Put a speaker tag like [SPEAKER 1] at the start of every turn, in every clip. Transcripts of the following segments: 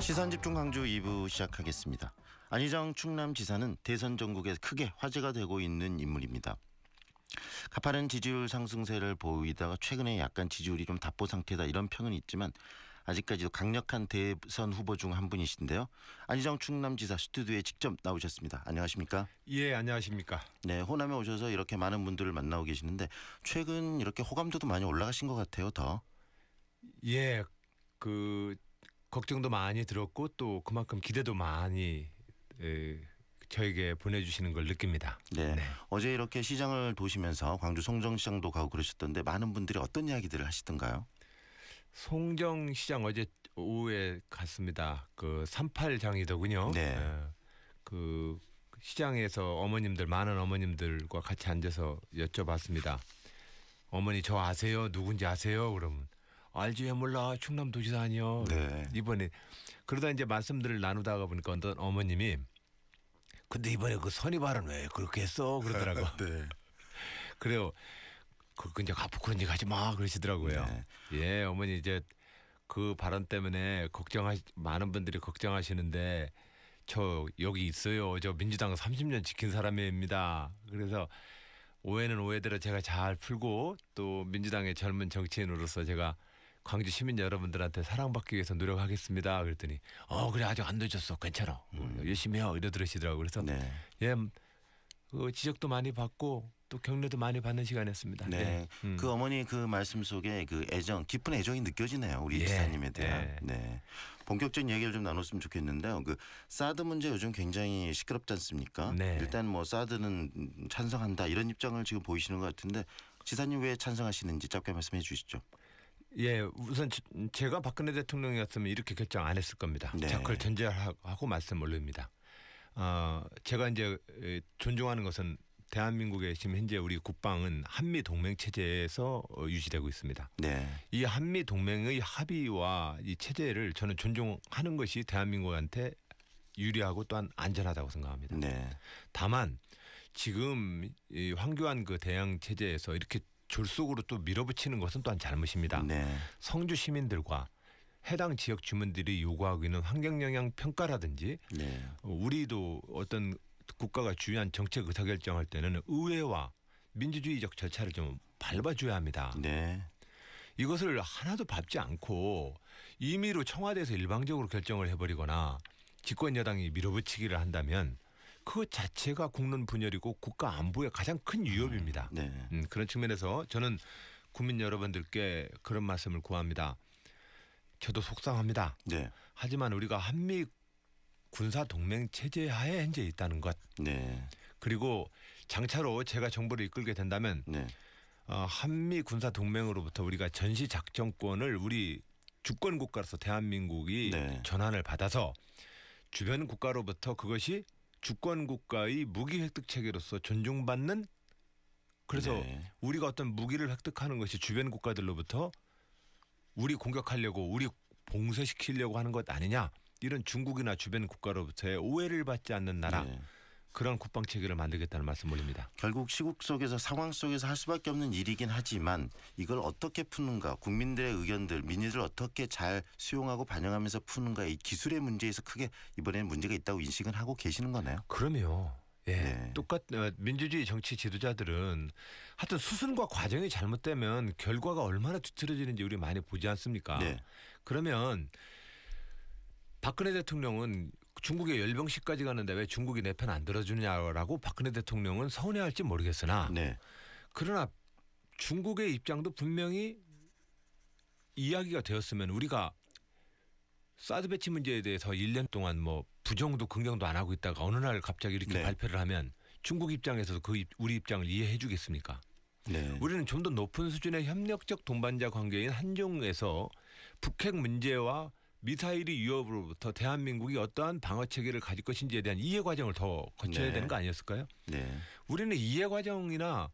[SPEAKER 1] 시선 집중 강조 2부 시작하겠습니다. 안희정 충남 지사는 대선 전국에 크게 화제가 되고 있는 인물입니다. 가파른 지지율 상승세를 보이다가 최근에 약간 지지율이 좀 답보 상태다 이런 평은 있지만 아직까지도 강력한 대선 후보 중 한 분이신데요. 안희정 충남지사 스튜디오에 직접 나오셨습니다. 안녕하십니까?
[SPEAKER 2] 예, 안녕하십니까?
[SPEAKER 1] 네, 호남에 오셔서 이렇게 많은 분들을 만나고 계시는데 최근 이렇게 호감도도 많이 올라가신 것 같아요, 더.
[SPEAKER 2] 예, 그 걱정도 많이 들었고 또 그만큼 기대도 많이 에, 저에게 보내주시는 걸 느낍니다.
[SPEAKER 1] 네. 네. 어제 이렇게 시장을 도시면서 광주 송정시장도 가고 그러셨던데 많은 분들이 어떤 이야기들을 하시던가요?
[SPEAKER 2] 송정시장 어제 오후에 갔습니다. 그 38장이더군요. 네. 네. 그 시장에서 어머님들 많은 어머님들과 같이 앉아서 여쭤봤습니다. 어머니 저 아세요? 누군지 아세요? 그러면 알지 왜 몰라 충남도지사 아니요. 네. 이번에 그러다 이제 말씀들을 나누다가 보니까 어떤 어머님이 근데 이번에 그 선의발언 왜 그렇게 했어 그러더라고. 네. 그래요. 그 이제 가프 그런 얘기 하지 마 그러시더라고요. 네. 예, 어머니 이제 그 발언 때문에 걱정하 많은 분들이 걱정하시는데 저 여기 있어요. 저 민주당 30년 지킨 사람입니다. 그래서 오해는 오해대로 제가 잘 풀고 또 민주당의 젊은 정치인으로서 제가 광주 시민 여러분들한테 사랑받기 위해서 노력하겠습니다. 그랬더니 어 그래 아직 안 늦었어 괜찮아 뭐 음. 열심히 해요 이러 들으시더라고 그래서 네. 예그 지적도 많이 받고 또 격려도 많이 받는 시간이었습니다. 네. 네. 음. 그
[SPEAKER 1] 어머니 그 말씀 속에 그 애정, 깊은 애정이 느껴지네요. 우리 예. 집사님에 대한. 네. 네. 본격적인 얘기를 좀 나눴으면 좋겠는데요. 그 사드 문제 요즘 굉장히 시끄럽지 않습니까? 네. 일단 뭐 사드는 찬성한다 이런 입장을 지금 보이시는 것 같은데 지사님 왜 찬성하시는지 짧게 말씀해 주시죠.
[SPEAKER 2] 예, 우선 제가 박근혜 대통령이었으면 이렇게 결정 안 했을 겁니다. 네. 자, 그걸 전제하고 말씀 올립니다. 어, 제가 이제 존중하는 것은 대한민국의 지금 현재 우리 국방은 한미 동맹 체제에서 어, 유지되고 있습니다. 네. 이 한미 동맹의 합의와 이 체제를 저는 존중하는 것이 대한민국한테 유리하고 또한 안전하다고 생각합니다. 네. 다만 지금 이 황교안 그 대항 체제에서 이렇게 졸속으로 또 밀어붙이는 것은 또한 잘못입니다. 네. 성주 시민들과 해당 지역 주민들이 요구하고 있는 환경 영향 평가라든지 네. 어, 우리도 어떤 국가가 중요한 정책 의사결정할 때는 의회와 민주주의적 절차를 좀 밟아줘야 합니다. 네. 이것을 하나도 밟지 않고 임의로 청와대에서 일방적으로 결정을 해버리거나 집권 여당이 밀어붙이기를 한다면 그 자체가 국론 분열이고 국가 안보에 가장 큰 위협입니다. 음, 네. 음, 그런 측면에서 저는 국민 여러분들께 그런 말씀을 구합니다. 저도 속상합니다. 네. 하지만 우리가 한미 군사 동맹 체제 하에 현재 있다는 것. 네. 그리고 장차로 제가 정부를 이끌게 된다면 네. 어, 한미 군사 동맹으로부터 우리가 전시 작전권을 우리 주권 국가로서 대한민국이 네. 전환을 받아서 주변 국가로부터 그것이 주권 국가의 무기 획득 체계로서 존중받는
[SPEAKER 1] 그래서 네.
[SPEAKER 2] 우리가 어떤 무기를 획득하는 것이 주변 국가들로부터 우리 공격하려고 우리 봉쇄시키려고 하는 것 아니냐 이런 중국이나 주변 국가로부터의 오해를 받지 않는 나라 네. 그런 국방 체계를 만들겠다는 말씀 을 올립니다. 결국 시국 속에서 상황 속에서 할 수밖에 없는 일이긴 하지만
[SPEAKER 1] 이걸 어떻게 푸는가 국민들의 의견들 민의를 어떻게 잘 수용하고 반영하면서
[SPEAKER 2] 푸는가 이 기술의 문제에서 크게 이번에는 문제가 있다고 인식은 하고 계시는 거네요. 그럼요. 예. 네. 똑같 어, 민주주의 정치 지도자들은 하여튼 수순과 과정이 잘못되면 결과가 얼마나 뒤틀어지는지 우리 많이 보지 않습니까? 네. 그러면 박근혜 대통령은 중국의 열병식까지 가는데 왜 중국이 내 편 안 들어주냐라고 박근혜 대통령은 서운해할지 모르겠으나 네. 그러나 중국의 입장도 분명히 이야기가 되었으면 우리가 사드 배치 문제에 대해서 1년 동안 뭐 부정도 긍정도 안 하고 있다가 어느 날 갑자기 이렇게 네. 발표를 하면 중국 입장에서도 그 우리 입장을 이해해 주겠습니까? 네. 우리는 좀 더 높은 수준의 협력적 동반자 관계인 한중에서 북핵 문제와 미사일이 위협으로부터 대한민국이 어떠한 방어 체계를 가질 것인지에 대한 이해 과정을 더 거쳐야 네. 되는 거 아니었을까요? 네. 우리는 이해 과정이나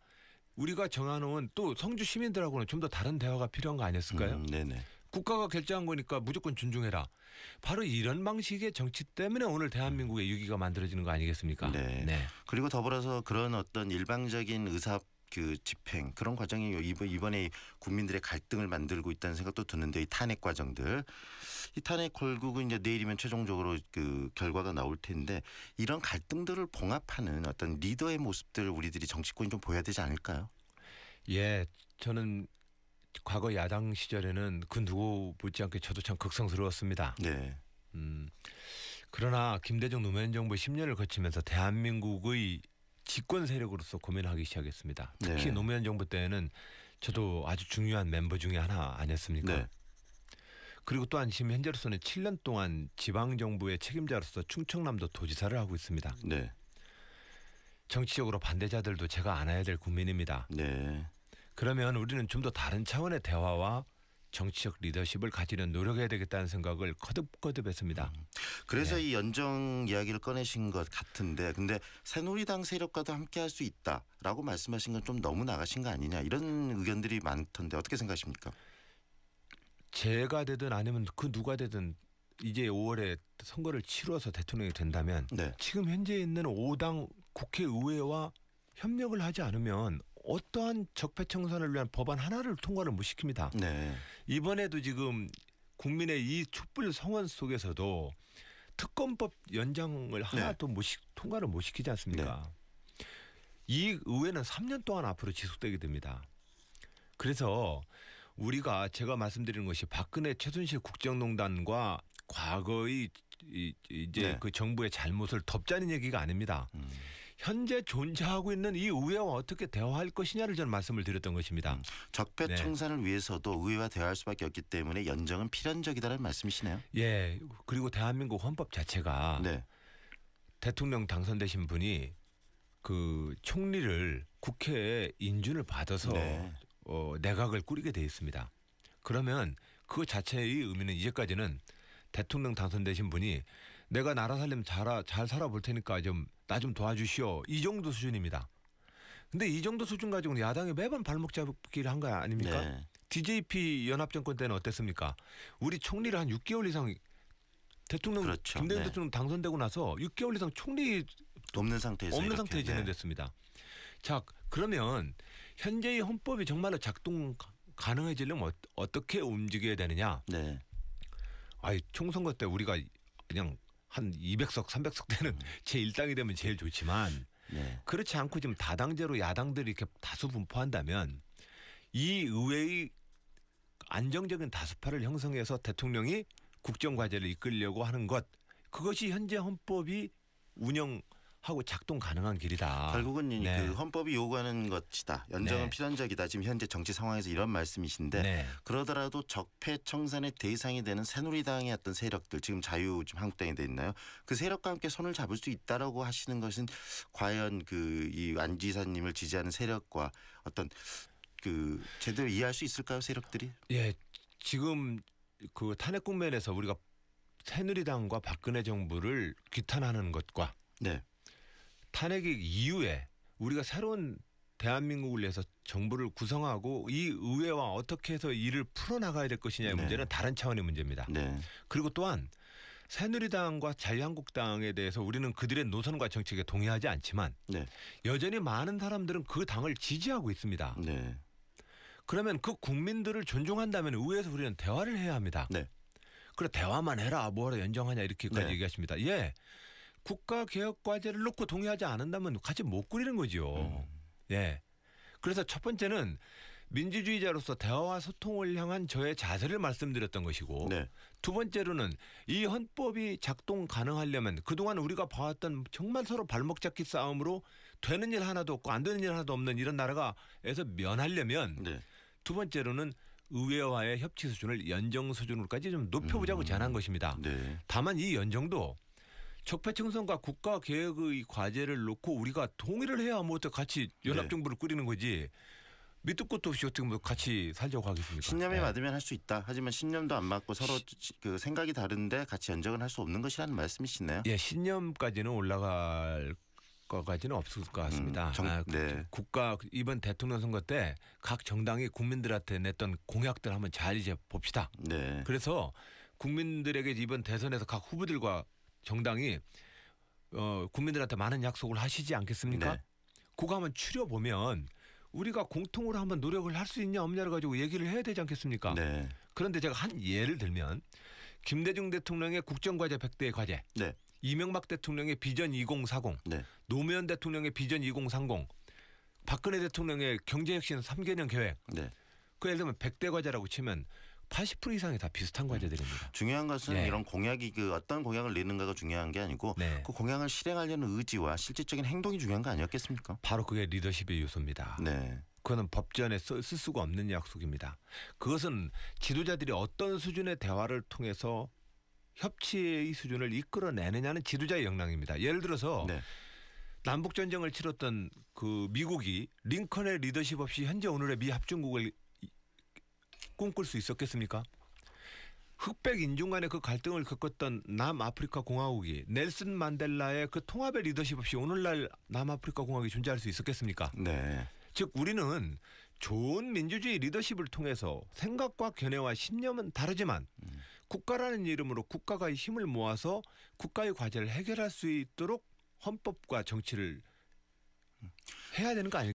[SPEAKER 2] 우리가 정하놓은또 성주 시민들하고는 좀 더 다른 대화가 필요한 거 아니었을까요? 음, 네네. 국가가 결정한 거니까 무조건 존중해라. 바로 이런 방식의 정치 때문에 오늘 대한민국의 위기가 만들어지는 거 아니겠습니까? 네. 네.
[SPEAKER 1] 그리고 더불어서 그런 어떤 일방적인 의사 그 집행 그런 과정이 이번 이번에 국민들의 갈등을 만들고 있다는 생각도 드는데 이 탄핵 과정들 이 탄핵 결국은 이제 내일이면 최종적으로 그 결과가 나올 텐데 이런 갈등들을 봉합하는 어떤 리더의 모습들 우리들이 정치권이 좀 보여야 되지 않을까요?
[SPEAKER 2] 예, 저는 과거 야당 시절에는 그 누구 못지않게 저도 참 극성스러웠습니다. 네. 음, 그러나 김대중 노무현 정부 10년을 거치면서 대한민국의 집권 세력으로서 고민을 하기 시작했습니다. 특히 네. 노무현 정부 때는 저도 아주 중요한 멤버 중에 하나 아니었습니까? 네. 그리고 또한 지금 현재로서는 7년 동안 지방 정부의 책임자로서 충청남도 도지사를 하고 있습니다. 네. 정치적으로 반대자들도 제가 안아야 될 국민입니다. 네. 그러면 우리는 좀 더 다른 차원의 대화와 정치적 리더십을 가지는 노력해야 되겠다는 생각을 거듭거듭 했습니다. 음.
[SPEAKER 1] 그래서 네. 이 연정 이야기를 꺼내신 것 같은데 근데 새누리당 세력과도 함께 할 수 있다라고 말씀하신 건 좀 너무 나가신 거 아니냐 이런 의견들이
[SPEAKER 2] 많던데 어떻게 생각하십니까? 제가 되든 아니면 그 누가 되든 이제 5월에 선거를 치러서 대통령이 된다면 네. 지금 현재 있는 5당 국회의회와 협력을 하지 않으면 어떠한 적폐청산을 위한 법안 하나를 통과를 못 시킵니다. 네. 이번에도 지금 국민의 이 촛불 성원 속에서도 특검법 연장을 하나 네. 또못 통과를 못 시키지 않습니까? 네. 이 의회는 3년 동안 앞으로 지속되게 됩니다. 그래서 우리가 제가 말씀드리는 것이 박근혜 최순실 국정농단과 과거의 이제 네. 그 정부의 잘못을 덮자는 얘기가 아닙니다. 음. 현재 존재하고 있는 이 의회와 어떻게 대화할 것이냐를 저는 말씀을 드렸던 것입니다. 음, 적폐 네. 청산을
[SPEAKER 1] 네. 위해서도 의회와 대화할 수밖에 없기 때문에 연정은 필연적이다라는 말씀이시네요.
[SPEAKER 2] 예. 그리고 대한민국 헌법 자체가 네. 대통령 당선되신 분이 그 총리를 국회에 인준을 받아서 네. 어, 내각을 꾸리게 돼 있습니다. 그러면 그 자체의 의미는 이제까지는 대통령 당선되신 분이 내가 나라 살려면 잘, 잘 살아볼 테니까 좀 나 좀 도와주시오. 이 정도 수준입니다. 근데 이 정도 수준 가지고는 야당이 매번 발목 잡기를 한 거 아닙니까? 네. DJP 연합정권 때는 어땠습니까? 우리 총리를 한 6개월 이상 대통령 그렇죠. 김대중 네. 대통령 당선되고 나서 6개월 이상 총리 없는 상태에서 없는 상태에 네. 진행됐습니다. 네. 자 그러면 현재의 헌법이 정말로 작동 가능해지려면 어, 떻게 움직여야 되느냐? 네. 아니 총선거 때 우리가 그냥 한 200석, 300석 되는 음. 제 일당이 되면 제일 좋지만 네. 그렇지 않고 지금 다당제로 야당들이 이렇게 다수 분포한다면 이 의회의 안정적인 다수파를 형성해서 대통령이 국정 과제를 이끌려고 하는 것 그것이 현재 헌법이 운영 하고 작동 가능한 길이다. 결국은 네. 그
[SPEAKER 1] 헌법이 요구하는 것이다. 연정은 네. 필연적이다. 지금 현재 정치 상황에서 이런 말씀이신데 네. 그러더라도 적폐 청산의 대상이 되는 새누리당의 어떤 세력들 지금 자유 지금 한국당이 돼 있나요? 그 세력과 함께 손을 잡을 수 있다라고 하시는 것은 과연 그이안 지사님을 지지하는 세력과 어떤 그 제대로 이해할
[SPEAKER 2] 수 있을까요 세력들이? 예, 지금 그 탄핵 국면에서 우리가 새누리당과 박근혜 정부를 규탄하는 것과 네. 탄핵 이후에 우리가 새로운 대한민국을 위해서 정부를 구성하고 이 의회와 어떻게 해서 일을 풀어나가야 될 것이냐의 네. 문제는 다른 차원의 문제입니다. 네. 그리고 또한 새누리당과 자유한국당에 대해서 우리는 그들의 노선과 정책에 동의하지 않지만 네. 여전히 많은 사람들은 그 당을 지지하고 있습니다. 네. 그러면 그 국민들을 존중한다면 의회에서 우리는 대화를 해야 합니다. 네. 그래 대화만 해라 뭐하러 연정하냐 이렇게까지 네. 얘기하십니다. 예. 국가 개혁 과제를 놓고 동의하지 않는다면 같이 못그리는 거죠. 음. 예. 그래서 첫 번째는 민주주의자로서 대화와 소통을 향한 저의 자세를 말씀드렸던 것이고 네. 두 번째로는 이 헌법이 작동 가능하려면 그동안 우리가 봐왔던 정말 서로 발목 잡기 싸움으로 되는 일 하나도 없고 안 되는 일 하나도 없는 이런 나라가에서 면하려면 네. 두 번째로는 의회와의 협치 수준을 연정 수준으로까지 좀 높여보자고 음. 제안한 것입니다. 네. 다만 이 연정도 적폐청산과 국가 개혁의 과제를 놓고 우리가 동의를 해야 뭐어 같이 연합 네. 정부를 꾸리는 거지. 밑도 끝도 없이 어떻게 보면 같이 살려고 하겠습니까? 신념에 네. 맞으면 할 수 있다. 하지만
[SPEAKER 1] 신념도 안 맞고
[SPEAKER 2] 서로 그 생각이 다른데 같이 연정은 할수 없는 것이라는 말씀이시네요. 예, 신념까지는 올라갈 것까지는 없을 것 같습니다. 음, 정, 아, 네. 국가 이번 대통령 선거 때 각 정당이 국민들한테 냈던 공약들 한번 잘 이제 봅시다. 네. 그래서 국민들에게 이번 대선에서 각 후보들과 정당이 어, 국민들한테 많은 약속을 하시지 않겠습니까? 네. 그거 한번 추려 보면 우리가 공통으로 한번 노력을 할 수 있냐 없냐를 가지고 얘기를 해야 되지 않겠습니까? 네. 그런데 제가 한 예를 들면 김대중 대통령의 국정과제 100대의 과제, 네. 이명박 대통령의 비전 2040, 네. 노무현 대통령의 비전 2030, 박근혜 대통령의 경제혁신 3개년 계획. 네. 그 예를 들면 100대 과제라고 치면 80% 이상이 다 비슷한 과제들입니다. 음, 중요한 것은 네. 이런 공약이
[SPEAKER 1] 그 어떤 공약을 내는가가 중요한 게 아니고 네.
[SPEAKER 2] 그 공약을 실행하려는 의지와 실질적인 행동이 중요한 거 아니었겠습니까? 바로 그게 리더십의 요소입니다. 네. 그거는 법전에 쓸 수가 없는 약속입니다. 그것은 지도자들이 어떤 수준의 대화를 통해서 협치의 수준을 이끌어내느냐는 지도자의 역량입니다. 예를 들어서 네. 남북 전쟁을 치렀던 그 미국이 링컨의 리더십 없이 현재 오늘의 미 합중국을 꿈꿀 수 있었겠습니까? 흑백 인종 간의 그 갈등을 겪었던 남아프리카 공화국이 넬슨 만델라의 그 통합의 리더십 없이 오늘날 남아프리카 공화국이 존재할 수 있었겠습니까? 네. 즉 우리는 좋은 민주주의 리더십을 통해서 생각과 견해와 신념은 다르지만 음. 국가라는 이름으로 국가가 힘을 모아서 국가의 과제를 해결할 수 있도록 헌법과 정치를 해야 되는 거 아닐까?